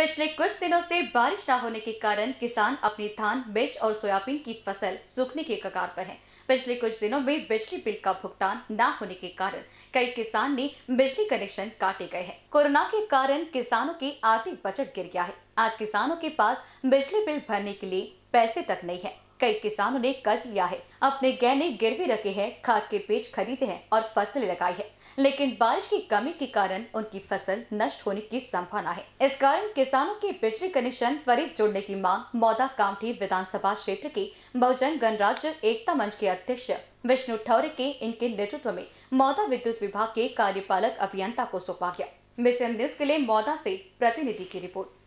पिछले कुछ दिनों से बारिश न होने के कारण किसान अपनी धान मिर्च और सोयाबीन की फसल सूखने के कगार पर है पिछले कुछ दिनों में बिजली बिल का भुगतान न होने के कारण कई किसान ने बिजली कनेक्शन काटे गए हैं कोरोना के कारण किसानों की आर्थिक बचत गिर गया है आज किसानों के पास बिजली बिल भरने के लिए पैसे तक नहीं है कई किसानों ने कर्ज लिया है अपने गहने गिरवी रखे हैं खाद के बीज खरीदे हैं और फसल लगाई है लेकिन बारिश की कमी के कारण उनकी फसल नष्ट होने की संभावना है इस कारण किसानों के बिजली कनेक्शन त्वरित जोड़ने की मांग मौदा कामठी विधानसभा क्षेत्र के बहुजन गणराज्य एकता मंच के अध्यक्ष विष्णु ठौरे के इनके नेतृत्व में मौदा विद्युत विभाग के कार्यपालक अभियंता को सौंपा गया मिशन न्यूज के लिए मौदा ऐसी प्रतिनिधि की रिपोर्ट